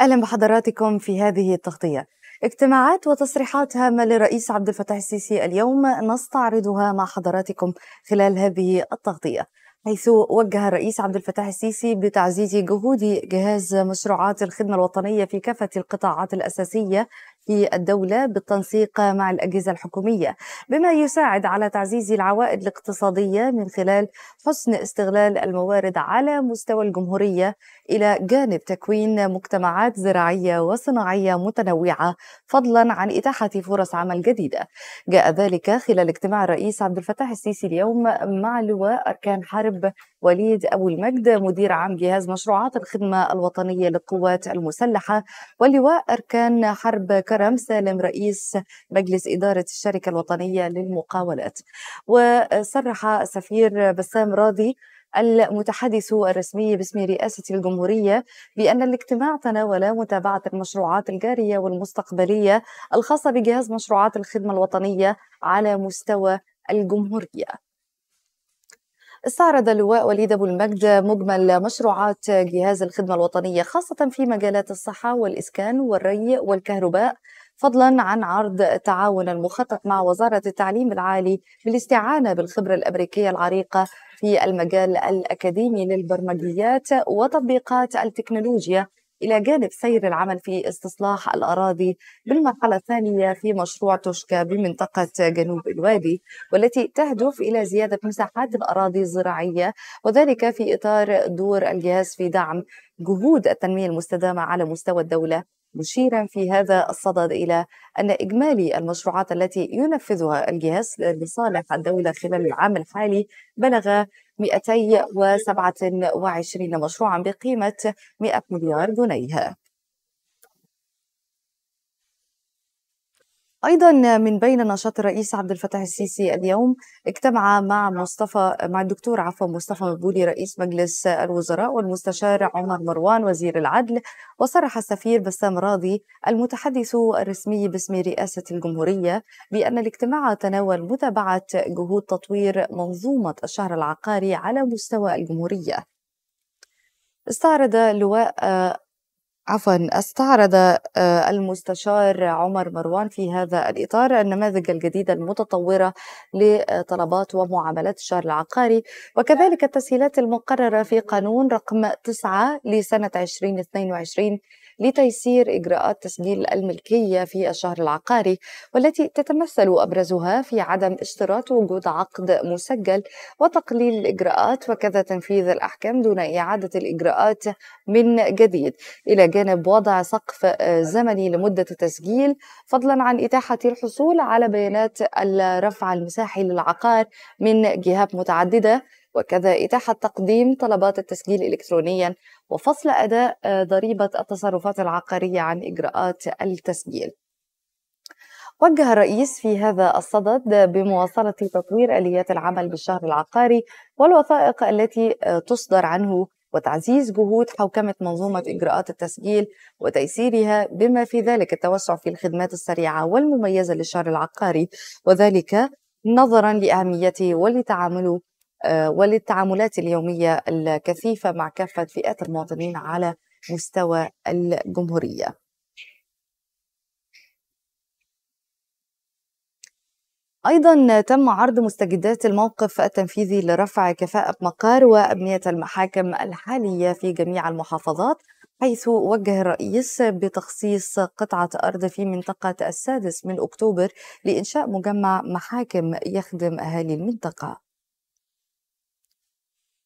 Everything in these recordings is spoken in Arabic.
أهلا بحضراتكم في هذه التغطية اجتماعات وتصريحات هامة للرئيس عبد الفتاح السيسي اليوم نستعرضها مع حضراتكم خلال هذه التغطية حيث وجه الرئيس عبد الفتاح السيسي بتعزيز جهود جهاز مشروعات الخدمة الوطنية في كافة القطاعات الأساسية في الدولة بالتنسيق مع الأجهزة الحكومية بما يساعد على تعزيز العوائد الاقتصادية من خلال حسن استغلال الموارد على مستوى الجمهورية إلى جانب تكوين مجتمعات زراعية وصناعية متنوعة فضلا عن إتاحة فرص عمل جديدة جاء ذلك خلال اجتماع الرئيس عبد الفتاح السيسي اليوم مع لواء أركان حرب وليد أبو المجد مدير عام جهاز مشروعات الخدمة الوطنية للقوات المسلحة واللواء أركان حرب كرم كرم سالم رئيس مجلس إدارة الشركة الوطنية للمقاولات وصرح السفير بسام راضي المتحدث الرسمي باسم رئاسة الجمهورية بأن الاجتماع تناول متابعة المشروعات الجارية والمستقبلية الخاصة بجهاز مشروعات الخدمة الوطنية على مستوى الجمهورية استعرض اللواء وليد أبو المجد مجمل مشروعات جهاز الخدمة الوطنية خاصة في مجالات الصحة والإسكان والري والكهرباء فضلا عن عرض تعاون المخطط مع وزارة التعليم العالي بالاستعانة بالخبرة الأمريكية العريقة في المجال الأكاديمي للبرمجيات وتطبيقات التكنولوجيا إلى جانب سير العمل في استصلاح الأراضي بالمرحلة الثانية في مشروع توشكا بمنطقة جنوب الوادي والتي تهدف إلى زيادة مساحات الأراضي الزراعية وذلك في إطار دور الجهاز في دعم جهود التنمية المستدامة على مستوى الدولة مشيرا في هذا الصدد إلى أن إجمالي المشروعات التي ينفذها الجهاز لصالح الدولة خلال العام الحالي بلغ 227 مشروعا بقيمة 100 مليار جنيه أيضا من بين نشاط الرئيس عبد الفتاح السيسي اليوم اجتمع مع مصطفى مع الدكتور عفوا مصطفى مبولي رئيس مجلس الوزراء والمستشار عمر مروان وزير العدل وصرح السفير بسام راضي المتحدث الرسمي باسم رئاسة الجمهورية بأن الاجتماع تناول متابعة جهود تطوير منظومة الشهر العقاري على مستوى الجمهورية استعرض لواء عفوا استعرض آه، المستشار عمر مروان في هذا الإطار النماذج الجديدة المتطورة لطلبات ومعاملات الشهر العقاري وكذلك التسهيلات المقررة في قانون رقم 9 لسنة 2022 لتيسير إجراءات تسجيل الملكية في الشهر العقاري والتي تتمثل أبرزها في عدم اشتراط وجود عقد مسجل وتقليل الإجراءات وكذا تنفيذ الأحكام دون إعادة الإجراءات من جديد إلى جانب وضع سقف آه، زمني لمدة التسجيل فضلا عن إتاحة الحصول على بيانات الرفع المساحي للعقار من جهات متعددة وكذا إتاحة تقديم طلبات التسجيل إلكترونيا وفصل أداء آه، ضريبة التصرفات العقارية عن إجراءات التسجيل وجه الرئيس في هذا الصدد بمواصلة تطوير آليات العمل بالشهر العقاري والوثائق التي آه، تصدر عنه وتعزيز جهود حوكمة منظومة إجراءات التسجيل وتيسيرها بما في ذلك التوسع في الخدمات السريعة والمميزة للشهر العقاري وذلك نظرا لأهميته ولتعامله آه، وللتعاملات اليومية الكثيفة مع كافة فئات المواطنين على مستوى الجمهورية أيضا تم عرض مستجدات الموقف التنفيذي لرفع كفاءة مقار وأبنية المحاكم الحالية في جميع المحافظات حيث وجه الرئيس بتخصيص قطعة أرض في منطقة السادس من أكتوبر لإنشاء مجمع محاكم يخدم أهالي المنطقة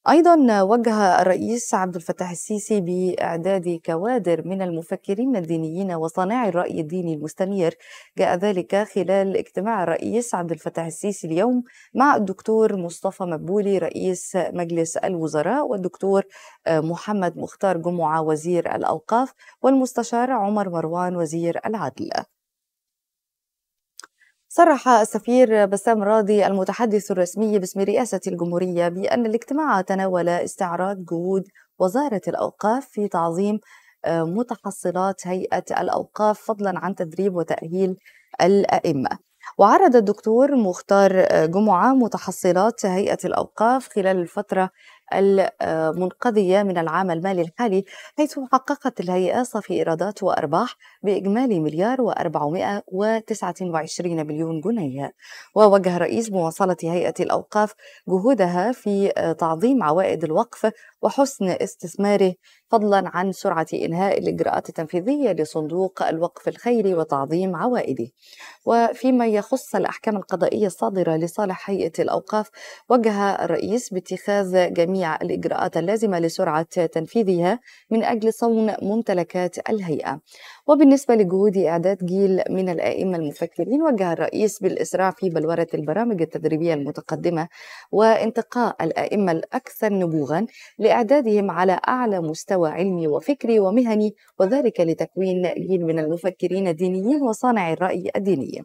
أيضا وجه الرئيس عبد الفتاح السيسي بإعداد كوادر من المفكرين الدينيين وصانعي الرأي الديني المستنير جاء ذلك خلال اجتماع الرئيس عبد الفتاح السيسي اليوم مع الدكتور مصطفى مبولي رئيس مجلس الوزراء والدكتور آه، محمد مختار جمعة وزير الأوقاف والمستشار عمر مروان وزير العدل صرح السفير بسام راضي المتحدث الرسمي باسم رئاسة الجمهورية بأن الاجتماع تناول استعراض جهود وزارة الأوقاف في تعظيم آه، متحصلات هيئة الأوقاف فضلا عن تدريب وتأهيل الأئمة وعرض الدكتور مختار آه، جمعة متحصلات هيئة الأوقاف خلال الفترة المنقضية من العام المالي الحالي حيث حققت الهيئة صافي إيرادات وأرباح بإجمالي مليار و429 مليون جنيه ووجه رئيس مواصلة هيئة الأوقاف جهودها في تعظيم عوائد الوقف وحسن استثماره فضلا عن سرعة إنهاء الإجراءات التنفيذية لصندوق الوقف الخيري وتعظيم عوائده وفيما يخص الأحكام القضائية الصادرة لصالح هيئة الأوقاف وجه الرئيس باتخاذ جميع الإجراءات اللازمة لسرعة تنفيذها من أجل صون ممتلكات الهيئة وبالنسبة لجهود إعداد جيل من الآئمة المفكرين وجه الرئيس بالإسراع في بلورة البرامج التدريبية المتقدمة وانتقاء الآئمة الأكثر نبوغا لإعدادهم على أعلى مستوى علمي وفكري ومهني وذلك لتكوين جيل من المفكرين الدينيين وصانعي الرأي الديني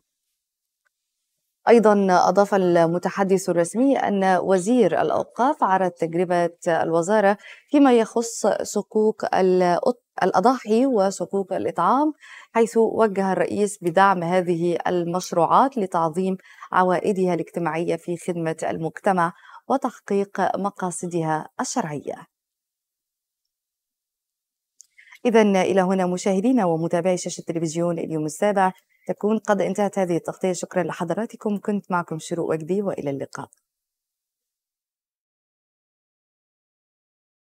أيضا أضاف المتحدث الرسمي أن وزير الأوقاف عرض تجربة الوزارة فيما يخص صكوك الأضاحي وصكوك الإطعام حيث وجه الرئيس بدعم هذه المشروعات لتعظيم عوائدها الاجتماعية في خدمة المجتمع وتحقيق مقاصدها الشرعيه إذا إلى هنا مشاهدينا ومتابعي شاشة تلفزيون اليوم السابع تكون قد انتهت هذه التغطية شكرا لحضراتكم كنت معكم شروق وجدي وإلى اللقاء